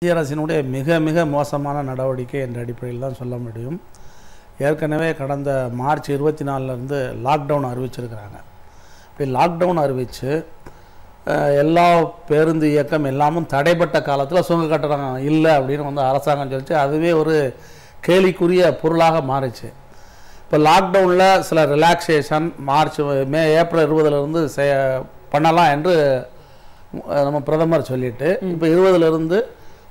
மத்திய அரசினுடைய மிக மிக மோசமான நடவடிக்கை என்ற அடிப்படையில் தான் சொல்ல முடியும் ஏற்கனவே கடந்த மார்ச் இருபத்தி நாலுலேருந்து லாக்டவுன் அறிவிச்சிருக்கிறாங்க இப்போ லாக்டவுன் அறிவித்து எல்லா பேருந்து இயக்கம் எல்லாமும் தடைப்பட்ட காலத்தில் சுங்க கட்டணம் இல்லை அப்படின்னு வந்து அரசாங்கம் சொல்லிச்சு அதுவே ஒரு கேலிக்குரிய பொருளாக மாறிச்சு இப்போ லாக்டவுனில் சில ரிலாக்ஸேஷன் மார்ச் மே ஏப்ரல் இருபதுலேருந்து செய்ய பண்ணலாம் என்று நம்ம பிரதமர் சொல்லிட்டு இப்போ இருபதுலேருந்து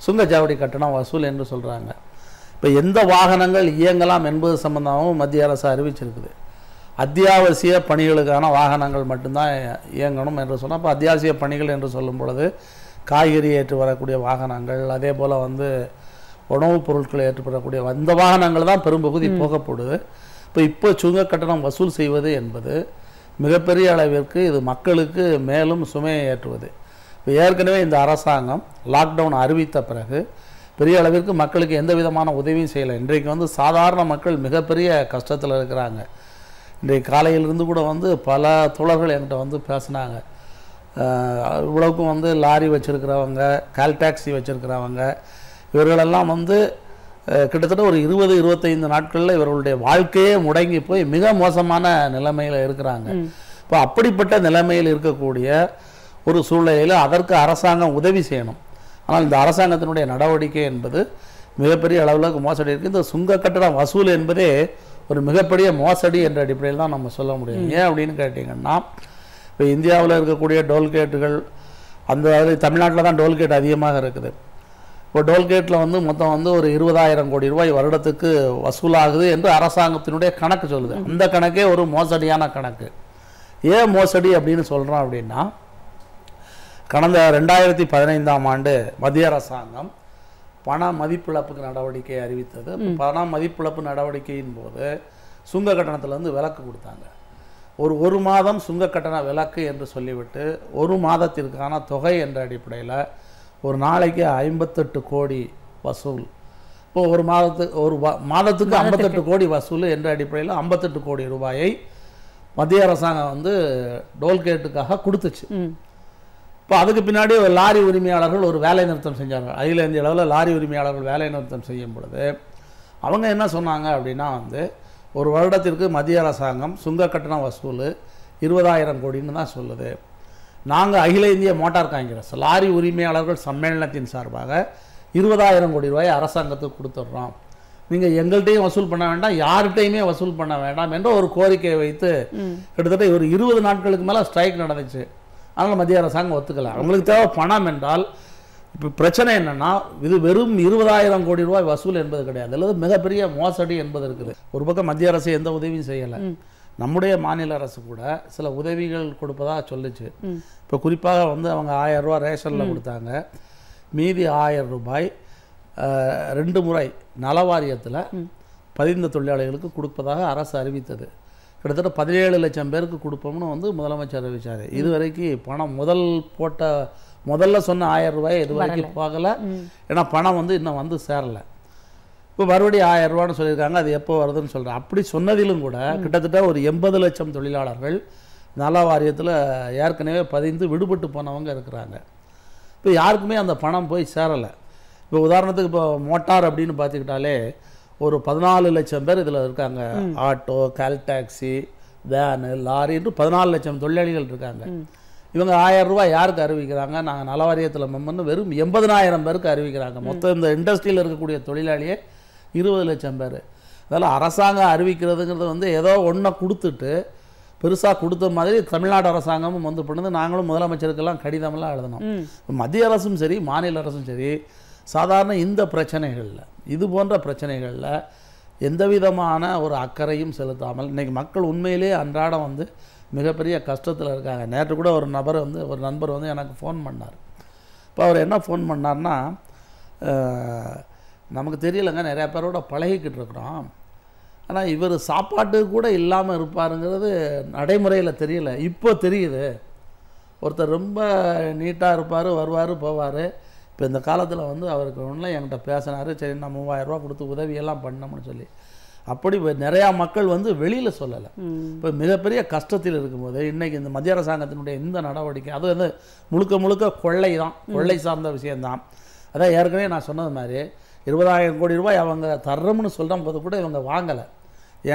சுங்கச்சாவடி கட்டணம் வசூல் என்று சொல்கிறாங்க இப்போ எந்த வாகனங்கள் இயங்கலாம் என்பது சம்பந்தமாகவும் மத்திய அரசு அறிவிச்சிருக்குது அத்தியாவசிய பணிகளுக்கான வாகனங்கள் மட்டும்தான் இயங்கணும் என்று சொன்னால் இப்போ அத்தியாவசிய பணிகள் என்று சொல்லும் பொழுது காய்கறி ஏற்று வரக்கூடிய வாகனங்கள் அதே போல் வந்து உணவுப் பொருட்களை ஏற்றுப்படக்கூடிய அந்த வாகனங்கள் தான் பெரும்பகுதி போகப்படுது இப்போ இப்போ சுங்க கட்டணம் வசூல் செய்வது என்பது மிகப்பெரிய அளவிற்கு இது மக்களுக்கு மேலும் சுமையை ஏற்றுவது இப்போ ஏற்கனவே இந்த அரசாங்கம் லாக்டவுன் அறிவித்த பிறகு பெரிய அளவிற்கு மக்களுக்கு எந்த விதமான உதவியும் செய்யலை இன்றைக்கு வந்து சாதாரண மக்கள் மிகப்பெரிய கஷ்டத்தில் இருக்கிறாங்க இன்றைக்கு காலையிலிருந்து கூட வந்து பல தோழர்கள் என்கிட்ட வந்து பேசினாங்க இவ்வளவுக்கும் வந்து லாரி வச்சுருக்கிறவங்க கால் டாக்ஸி வச்சுருக்கிறவங்க இவர்களெல்லாம் வந்து கிட்டத்தட்ட ஒரு இருபது இருபத்தைந்து நாட்களில் இவர்களுடைய வாழ்க்கையே முடங்கி போய் மிக மோசமான நிலைமையில் இருக்கிறாங்க இப்போ அப்படிப்பட்ட நிலைமையில் இருக்கக்கூடிய ஒரு சூழ்நிலையில் அதற்கு அரசாங்கம் உதவி செய்யணும் ஆனால் இந்த அரசாங்கத்தினுடைய நடவடிக்கை என்பது மிகப்பெரிய அளவில் மோசடி இருக்குது இந்த சுங்க கட்டணம் வசூல் என்பதே ஒரு மிகப்பெரிய மோசடி என்ற அடிப்படையில் தான் நம்ம சொல்ல முடியும் ஏன் அப்படின்னு கேட்டிங்கன்னா இப்போ இந்தியாவில் இருக்கக்கூடிய டோல்கேட்டுகள் அந்த தமிழ்நாட்டில் தான் டோல்கேட் அதிகமாக இருக்குது இப்போ டோல்கேட்டில் வந்து மொத்தம் வந்து ஒரு இருபதாயிரம் கோடி ரூபாய் வருடத்துக்கு வசூலாகுது என்று அரசாங்கத்தினுடைய கணக்கு சொல்லுது அந்த கணக்கே ஒரு மோசடியான கணக்கு ஏன் மோசடி அப்படின்னு சொல்கிறோம் அப்படின்னா கடந்த ரெண்டாயிரத்தி பதினைந்தாம் ஆண்டு மத்திய அரசாங்கம் பண மதிப்பிழப்புக்கு நடவடிக்கை அறிவித்தது பண மதிப்பிழப்பு நடவடிக்கையின் போது சுங்க கட்டணத்திலேருந்து விலக்கு கொடுத்தாங்க ஒரு ஒரு மாதம் சுங்க கட்டண விலக்கு என்று சொல்லிவிட்டு ஒரு மாதத்திற்கான தொகை என்ற அடிப்படையில் ஒரு நாளைக்கு ஐம்பத்தெட்டு கோடி வசூல் இப்போ ஒரு மாதத்துக்கு ஒரு மாதத்துக்கு ஐம்பத்தெட்டு கோடி வசூல் என்ற அடிப்படையில் ஐம்பத்தெட்டு கோடி ரூபாயை மத்திய அரசாங்கம் வந்து டோல்கேட்டுக்காக கொடுத்துச்சு இப்போ அதுக்கு பின்னாடி ஒரு லாரி உரிமையாளர்கள் ஒரு வேலை நிறுத்தம் செஞ்சாங்க இந்திய அளவில் லாரி உரிமையாளர்கள் வேலை நிறுத்தம் செய்யும் பொழுது அவங்க என்ன சொன்னாங்க அப்படின்னா வந்து ஒரு வருடத்திற்கு மத்திய அரசாங்கம் சுங்க கட்டண வசூல் இருபதாயிரம் கோடின்னு தான் சொல்லுது நாங்கள் அகில இந்திய மோட்டார் காங்கிரஸ் லாரி உரிமையாளர்கள் சம்மேளனத்தின் சார்பாக இருபதாயிரம் கோடி ரூபாய் அரசாங்கத்துக்கு கொடுத்துட்றோம் நீங்கள் எங்கள்கிட்டையும் வசூல் பண்ண வேண்டாம் யார்கிட்டையுமே வசூல் பண்ண வேண்டாம் என்ற ஒரு கோரிக்கையை வைத்து கிட்டத்தட்ட ஒரு இருபது நாட்களுக்கு மேலே ஸ்ட்ரைக் நடந்துச்சு அதனால் மத்திய அரசாங்கம் ஒத்துக்கலை அவங்களுக்கு தேவை பணம் என்றால் இப்போ பிரச்சனை என்னென்னா இது வெறும் இருபதாயிரம் கோடி ரூபாய் வசூல் என்பது கிடையாது அல்லது மிகப்பெரிய மோசடி என்பது இருக்குது ஒரு பக்கம் மத்திய அரசு எந்த உதவியும் செய்யலை நம்முடைய மாநில அரசு கூட சில உதவிகள் கொடுப்பதாக சொல்லிச்சு இப்போ குறிப்பாக வந்து அவங்க ஆயிரம் ரூபா ரேஷனில் கொடுத்தாங்க மீதி ஆயிரம் ரூபாய் ரெண்டு முறை நலவாரியத்தில் பதிந்த தொழிலாளிகளுக்கு கொடுப்பதாக அரசு அறிவித்தது கிட்டத்தட்ட பதினேழு லட்சம் பேருக்கு கொடுப்போம்னு வந்து முதலமைச்சர் அறிவிச்சார் இது வரைக்கும் பணம் முதல் போட்ட முதல்ல சொன்ன ஆயிரம் ரூபாய் இது வரைக்கும் போகலை ஏன்னா பணம் வந்து இன்னும் வந்து சேரலை இப்போ மறுபடியும் ஆயிரம் ரூபான்னு சொல்லியிருக்காங்க அது எப்போ வருதுன்னு சொல்கிறேன் அப்படி சொன்னதிலும் கூட கிட்டத்தட்ட ஒரு எண்பது லட்சம் தொழிலாளர்கள் நல வாரியத்தில் ஏற்கனவே பதிந்து விடுபட்டு போனவங்க இருக்கிறாங்க இப்போ யாருக்குமே அந்த பணம் போய் சேரலை இப்போ உதாரணத்துக்கு இப்போ மோட்டார் அப்படின்னு பார்த்துக்கிட்டாலே ஒரு பதினாலு லட்சம் பேர் இதில் இருக்காங்க auto call taxi van lorry என்று பதினாலு லட்சம் தொழிலாளிகள் இருக்காங்க இவங்க ஆயிரம் ரூபாய் யாருக்கு அறிவிக்கிறாங்க நாங்கள் நலவாரியத்தில் மெம்பர்னு வெறும் எண்பதனாயிரம் பேருக்கு அறிவிக்கிறாங்க மொத்தம் இந்த இண்டஸ்ட்ரியில் இருக்கக்கூடிய தொழிலாளியே இருபது லட்சம் பேர் அதெல்லாம் அரசாங்கம் அறிவிக்கிறதுங்கிறது வந்து ஏதோ ஒன்றை கொடுத்துட்டு பெருசாக கொடுத்த மாதிரி தமிழ்நாடு அரசாங்கமும் வந்து பண்ணுது நாங்களும் முதலமைச்சருக்கெல்லாம் கடிதமெல்லாம் எழுதணும் மத்திய அரசும் சரி மாநில அரசும் சரி சாதாரண இந்த பிரச்சனைகளில் இது போன்ற பிரச்சனைகளில் எந்த விதமான ஒரு அக்கறையும் செலுத்தாமல் இன்றைக்கி மக்கள் உண்மையிலே அன்றாடம் வந்து மிகப்பெரிய கஷ்டத்தில் இருக்காங்க நேற்று கூட ஒரு நபர் வந்து ஒரு நண்பர் வந்து எனக்கு ஃபோன் பண்ணார் இப்போ அவர் என்ன ஃபோன் பண்ணார்னா நமக்கு தெரியலைங்க நிறையா பேரோட பழகிக்கிட்டு இருக்கிறோம் ஆனால் இவர் சாப்பாட்டு கூட இல்லாமல் இருப்பாருங்கிறது நடைமுறையில் தெரியல இப்போ தெரியுது ஒருத்தர் ரொம்ப நீட்டாக இருப்பார் வருவார் போவார் இப்போ இந்த காலத்தில் வந்து அவருக்கு ஒன்றும் என்கிட்ட பேசினார் சரி நான் ரூபா கொடுத்து உதவியெல்லாம் பண்ணோம்னு சொல்லி அப்படி நிறையா மக்கள் வந்து வெளியில் சொல்லலை இப்போ மிகப்பெரிய கஷ்டத்தில் இருக்கும்போது இன்றைக்கி இந்த மத்திய அரசாங்கத்தினுடைய எந்த நடவடிக்கை அது வந்து முழுக்க முழுக்க கொள்ளை தான் கொள்ளை சார்ந்த விஷயந்தான் அதான் ஏற்கனவே நான் சொன்னது மாதிரி இருபதாயிரம் கோடி ரூபாய் அவங்க தர்றோம்னு சொல்கிற போது கூட இவங்க வாங்கலை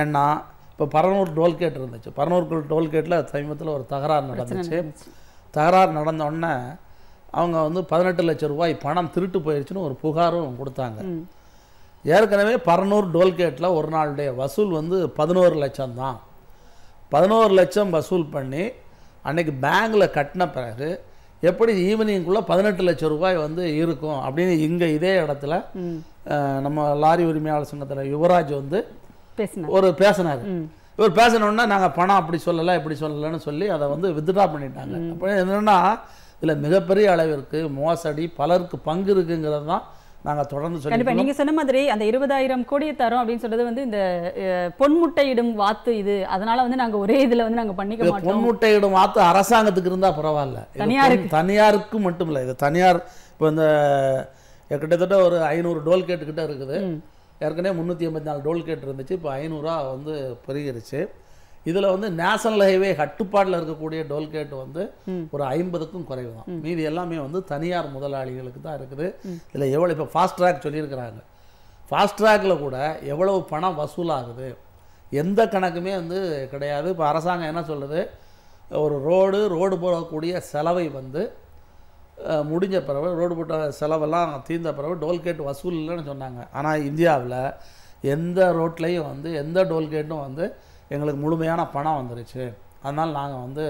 ஏன்னா இப்போ பரநூறு டோல்கேட் இருந்துச்சு பரநூறு டோல்கேட்டில் சமீபத்தில் ஒரு தகராறு நடந்துச்சு தகராறு நடந்தோடனே அவங்க வந்து பதினெட்டு லட்சம் ரூபாய் பணம் திருட்டு போயிடுச்சுன்னு ஒரு புகாரும் கொடுத்தாங்க ஏற்கனவே பரநூறு டோல்கேட்டில் ஒரு நாளுடைய வசூல் வந்து பதினோரு லட்சம் தான் பதினோரு லட்சம் வசூல் பண்ணி அன்றைக்கி பேங்கில் கட்டின பிறகு எப்படி ஈவினிங்குள்ளே பதினெட்டு லட்சம் ரூபாய் வந்து இருக்கும் அப்படின்னு இங்கே இதே இடத்துல நம்ம லாரி உரிமையாளர் சங்கத்தில் யுவராஜ் வந்து ஒரு பேசினார் இவர் பேசணுன்னா நாங்கள் பணம் அப்படி சொல்லலை இப்படி சொல்லலைன்னு சொல்லி அதை வந்து வித்ட்ரா பண்ணிட்டாங்க அப்போ என்னென்னா இதில் மிகப்பெரிய அளவிற்கு மோசடி பலருக்கு பங்கு இருக்குங்கிறது தான் நாங்கள் தொடர்ந்து கண்டிப்பாக நீங்கள் சொன்ன மாதிரி அந்த இருபதாயிரம் கோடியை தரோம் அப்படின்னு சொல்றது வந்து இந்த பொன்முட்டையிடும் வாத்து இது அதனால வந்து நாங்கள் ஒரே இதில் வந்து நாங்கள் பண்ணிக்க மாட்டோம் பொன்முட்டையிடும் வாத்து அரசாங்கத்துக்கு இருந்தால் பரவாயில்ல தனியாருக்கு தனியாருக்கு மட்டும் இல்லை இது தனியார் இப்போ இந்த கிட்டத்தட்ட ஒரு ஐநூறு டோல்கேட் கிட்ட இருக்குது ஏற்கனவே முந்நூற்றி எண்பத்தி நாலு டோல்கேட் இருந்துச்சு இப்போ ஐநூறுரூவா வந்து பெருகிருச்சு இதில் வந்து நேஷனல் ஹைவே கட்டுப்பாட்டில் இருக்கக்கூடிய டோல்கேட் வந்து ஒரு ஐம்பதுக்கும் குறைவு தான் மீதி எல்லாமே வந்து தனியார் முதலாளிகளுக்கு தான் இருக்குது இதில் எவ்வளோ இப்போ ஃபாஸ்ட் ட்ராக் சொல்லியிருக்கிறாங்க ஃபாஸ்ட் ட்ராக்கில் கூட எவ்வளவு பணம் வசூலாகுது எந்த கணக்குமே வந்து கிடையாது இப்போ அரசாங்கம் என்ன சொல்லுது ஒரு ரோடு ரோடு போடக்கூடிய செலவை வந்து முடிஞ்ச பிறகு ரோடு போட்ட செலவெல்லாம் தீர்ந்த பிறகு டோல்கேட் வசூல் இல்லைன்னு சொன்னாங்க ஆனால் இந்தியாவில் எந்த ரோட்லேயும் வந்து எந்த டோல்கேட்டும் வந்து எங்களுக்கு முழுமையான பணம் வந்துருச்சு அதனால் நாங்கள் வந்து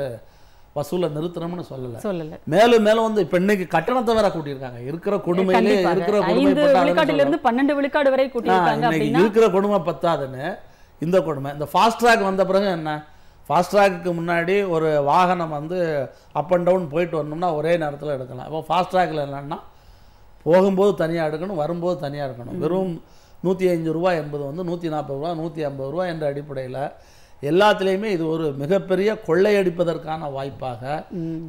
வசூலை நிறுத்தணும்னு சொல்லல சொல்லல மேலும் மேலும் வந்து இப்ப இன்னைக்கு கட்டணத்தை வேற கூட்டியிருக்காங்க இருக்கிற கொடுமையிலே இருக்கிற கொடுமை பன்னெண்டு விழுக்காடு வரை கூட்டியிருக்காங்க இருக்கிற கொடுமை பத்தாதுன்னு இந்த கொடுமை இந்த ஃபாஸ்ட் ட்ராக் வந்த பிறகு என்ன ஃபாஸ்ட் முன்னாடி ஒரு வாகனம் வந்து அப் அண்ட் டவுன் போயிட்டு வரணும்னா ஒரே நேரத்தில் எடுக்கலாம் இப்போ ஃபாஸ்ட் ட்ராக்கில் என்னென்னா போகும்போது தனியாக எடுக்கணும் வரும்போது தனியாக இருக்கணும் வெறும் நூற்றி அஞ்சு ரூபா என்பது வந்து நூற்றி நாற்பது ரூபா நூற்றி ஐம்பது ரூபா என்ற அடிப்படையில் எல்லாத்துலேயுமே இது ஒரு மிகப்பெரிய கொள்ளையடிப்பதற்கான வாய்ப்பாக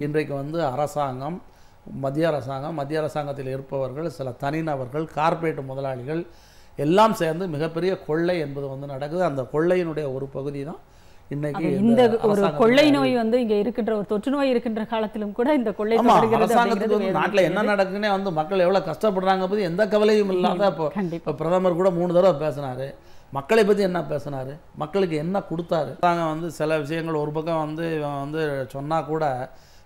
இன்றைக்கு வந்து அரசாங்கம் மத்திய அரசாங்கம் மத்திய அரசாங்கத்தில் இருப்பவர்கள் சில தனிநபர்கள் கார்ப்பரேட் முதலாளிகள் எல்லாம் சேர்ந்து மிகப்பெரிய கொள்ளை என்பது வந்து நடக்குது அந்த கொள்ளையினுடைய ஒரு பகுதி தான் இன்னைக்கு இந்த ஒரு கொள்ளை நோய் வந்து இங்க இருக்கின்ற ஒரு தொற்று நோய் இருக்கின்ற காலத்திலும் கூட இந்த கொள்ளை அரசாங்கத்துக்கு வந்து நாட்டில் என்ன நடக்குதுன்னே வந்து மக்கள் எவ்வளவு கஷ்டப்படுறாங்க பத்தி எந்த கவலையும் இல்லாத இப்போ பிரதமர் கூட மூணு தடவை பேசினாரு மக்களை பற்றி என்ன பேசினார் மக்களுக்கு என்ன கொடுத்தாரு நாங்கள் வந்து சில விஷயங்கள் ஒரு பக்கம் வந்து இவன் வந்து சொன்னா கூட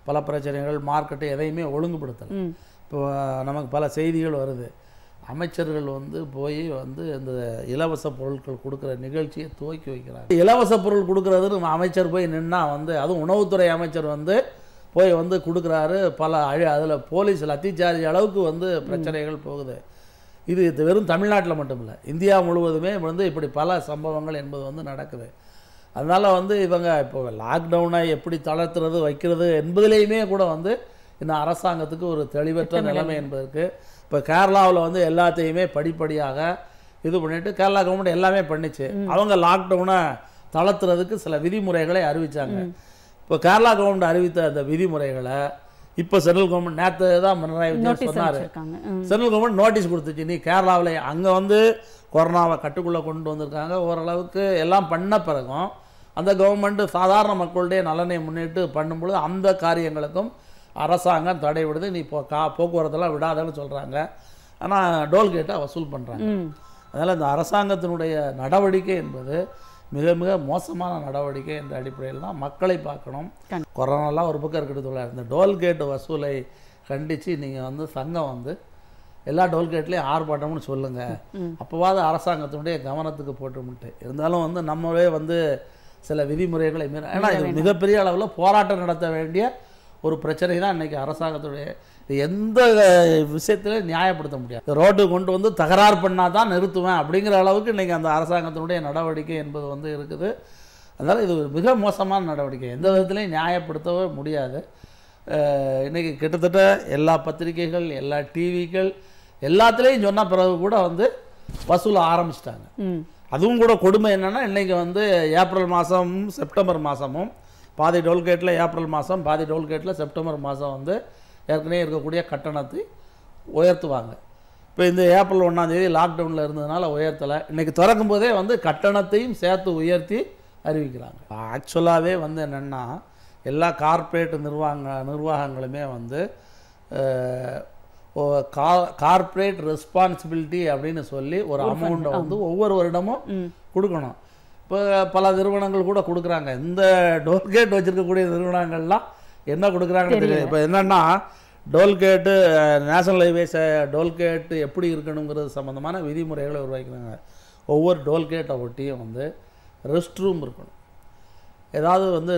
பல பிரச்சனைகள் மார்க்கெட்டு எதையுமே ஒழுங்குபடுத்தலை இப்போ நமக்கு பல செய்திகள் வருது அமைச்சர்கள் வந்து போய் வந்து இந்த இலவச பொருட்கள் கொடுக்குற நிகழ்ச்சியை துவக்கி வைக்கிறாங்க இலவச பொருள் கொடுக்குறது நம்ம அமைச்சர் போய் நின்னால் வந்து அதுவும் உணவுத்துறை அமைச்சர் வந்து போய் வந்து கொடுக்குறாரு பல அழி அதில் போலீஸ் லத்திச்சார்ஜ் அளவுக்கு வந்து பிரச்சனைகள் போகுது இது வெறும் தமிழ்நாட்டில் மட்டும் இல்லை இந்தியா முழுவதுமே வந்து இப்படி பல சம்பவங்கள் என்பது வந்து நடக்குது அதனால் வந்து இவங்க இப்போ லாக்டவுனை எப்படி தளர்த்துறது வைக்கிறது என்பதுலேயுமே கூட வந்து இந்த அரசாங்கத்துக்கு ஒரு தெளிவற்ற நிலைமை என்பதற்கு இப்போ கேரளாவில் வந்து எல்லாத்தையுமே படிப்படியாக இது பண்ணிட்டு கேரளா கவர்மெண்ட் எல்லாமே பண்ணிச்சு அவங்க லாக்டவுனை தளர்த்துறதுக்கு சில விதிமுறைகளை அறிவித்தாங்க இப்போ கேரளா கவர்மெண்ட் அறிவித்த அந்த விதிமுறைகளை இப்போ சென்ட்ரல் கவர்மெண்ட் நேற்று தான் பினராயி சொன்னார் சென்ட்ரல் கவர்மெண்ட் நோட்டீஸ் கொடுத்துச்சு நீ கேரளாவில் அங்கே வந்து கொரோனாவை கட்டுக்குள்ளே கொண்டு வந்திருக்காங்க ஓரளவுக்கு எல்லாம் பண்ண பிறகும் அந்த கவர்மெண்ட்டு சாதாரண மக்களுடைய நலனை முன்னிட்டு பண்ணும்பொழுது அந்த காரியங்களுக்கும் அரசாங்கம் தடை விடுது நீ இப்போ கா போக்குவரத்தெல்லாம் விடாதன்னு சொல்கிறாங்க ஆனால் டோல்கேட்டை வசூல் பண்ணுறாங்க அதனால் இந்த அரசாங்கத்தினுடைய நடவடிக்கை என்பது மிக மிக மோசமான நடவடிக்கை என்ற அடிப்படையில் தான் மக்களை பார்க்கணும் கொரோனாலாம் ஒரு பக்கம் இருக்கிறது இல்லை இந்த டோல்கேட் வசூலை கண்டித்து நீங்கள் வந்து சங்கம் வந்து எல்லா டோல்கேட்லேயும் ஆர்ப்பாட்டம்னு சொல்லுங்கள் அப்போவாது அரசாங்கத்தினுடைய கவனத்துக்கு போட்டுமுட்டு இருந்தாலும் வந்து நம்மளே வந்து சில விதிமுறைகளை மீற ஏன்னா இது மிகப்பெரிய அளவில் போராட்டம் நடத்த வேண்டிய ஒரு பிரச்சனை தான் இன்றைக்கி அரசாங்கத்துடைய எந்த விஷயத்தில் நியாயப்படுத்த முடியாது ரோட்டு கொண்டு வந்து தகராறு பண்ணால் தான் நிறுத்துவேன் அப்படிங்கிற அளவுக்கு இன்றைக்கி அந்த அரசாங்கத்தினுடைய நடவடிக்கை என்பது வந்து இருக்குது அதனால் இது ஒரு மிக மோசமான நடவடிக்கை எந்த விதத்துலையும் நியாயப்படுத்தவே முடியாது இன்றைக்கி கிட்டத்தட்ட எல்லா பத்திரிகைகள் எல்லா டிவிகள் எல்லாத்துலேயும் சொன்ன பிறகு கூட வந்து வசூல் ஆரம்பிச்சிட்டாங்க அதுவும் கூட கொடுமை என்னென்னா இன்றைக்கி வந்து ஏப்ரல் மாதமும் செப்டம்பர் மாதமும் பாதி டோல்கேட்டில் ஏப்ரல் மாதம் பாதி டோல்கேட்டில் செப்டம்பர் மாதம் வந்து ஏற்கனவே இருக்கக்கூடிய கட்டணத்தை உயர்த்துவாங்க இப்போ இந்த ஏப்ரல் ஒன்றாந்தேதி லாக்டவுனில் இருந்ததுனால உயர்த்தலை இன்றைக்கி திறக்கும் போதே வந்து கட்டணத்தையும் சேர்த்து உயர்த்தி அறிவிக்கிறாங்க ஆக்சுவலாகவே வந்து என்னென்னா எல்லா கார்ப்பரேட் நிர்வாக நிர்வாகங்களுமே வந்து கா ரெஸ்பான்சிபிலிட்டி அப்படின்னு சொல்லி ஒரு அமௌண்ட்டை வந்து ஒவ்வொரு வருடமும் கொடுக்கணும் இப்போ பல நிறுவனங்கள் கூட கொடுக்குறாங்க இந்த டோல்கேட் வச்சுருக்கக்கூடிய நிறுவனங்கள்லாம் என்ன கொடுக்குறாங்கன்னு தெரியும் இப்போ என்னென்னா டோல்கேட்டு நேஷனல் ஹைவேஸை டோல்கேட்டு எப்படி இருக்கணுங்கிறது சம்மந்தமான விதிமுறைகளை உருவாக்கிறாங்க ஒவ்வொரு டோல்கேட்டை ஒட்டியும் வந்து ரெஸ்ட் ரூம் இருக்கணும் ஏதாவது வந்து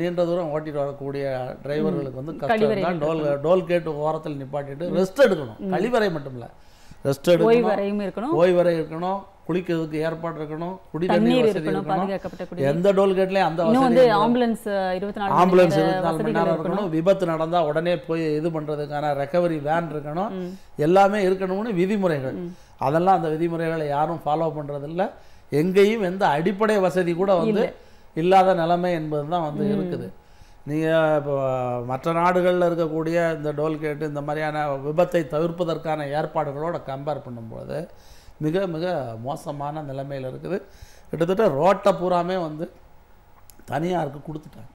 நீண்ட தூரம் ஓட்டிட்டு வரக்கூடிய டிரைவர்களுக்கு வந்து கஷ்டம் தான் டோல் டோல்கேட் ஓரத்தில் நிப்பாட்டிட்டு ரெஸ்ட் எடுக்கணும் கழிவறை மட்டும் இல்லை ரெஸ்ட் எடுக்கணும் ஓய்வறை இருக்கணும் குளிக்கிறதுக்கு ஏற்பாடு இருக்கணும் குடி தண்ணீர் எந்த டோல்கேட்லயும் அந்த ஆம்புலன்ஸ் ஆம்புலன்ஸ் இருபத்தி நாலு மணி நேரம் இருக்கணும் விபத்து நடந்தா உடனே போய் இது பண்றதுக்கான ரெக்கவரி வேன் இருக்கணும் எல்லாமே இருக்கணும்னு விதிமுறைகள் அதெல்லாம் அந்த விதிமுறைகளை யாரும் ஃபாலோ இல்ல எங்கேயும் எந்த அடிப்படை வசதி கூட வந்து இல்லாத நிலைமை என்பது தான் வந்து இருக்குது நீங்கள் இப்போ மற்ற நாடுகளில் இருக்கக்கூடிய இந்த டோல்கேட்டு இந்த மாதிரியான விபத்தை தவிர்ப்பதற்கான ஏற்பாடுகளோட கம்பேர் பண்ணும்போது மிக மிக மோசமான நிலைமையில் இருக்குது கிட்டத்தட்ட ரோட்டை பூராமே வந்து தனியாருக்கு கொடுத்துட்டாங்க